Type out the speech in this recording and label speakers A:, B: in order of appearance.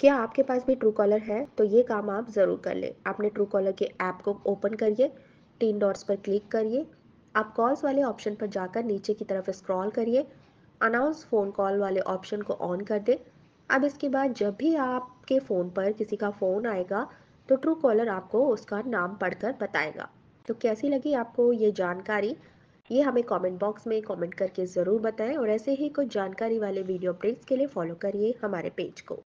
A: क्या आपके पास भी ट्रू कॉलर है तो ये काम आप ज़रूर कर लें आपने ट्रू कॉलर के ऐप को ओपन करिए तीन डॉट्स पर क्लिक करिए आप कॉल्स वाले ऑप्शन पर जाकर नीचे की तरफ स्क्रॉल करिए अनाउंस फ़ोन कॉल वाले ऑप्शन को ऑन कर दें अब इसके बाद जब भी आपके फ़ोन पर किसी का फ़ोन आएगा तो ट्रू कॉलर आपको उसका नाम पढ़कर बताएगा तो कैसी लगी आपको ये जानकारी ये हमें कमेंट बॉक्स में कमेंट करके ज़रूर बताएं और ऐसे ही कुछ जानकारी वाले वीडियो अपडेट्स के लिए फॉलो करिए हमारे पेज को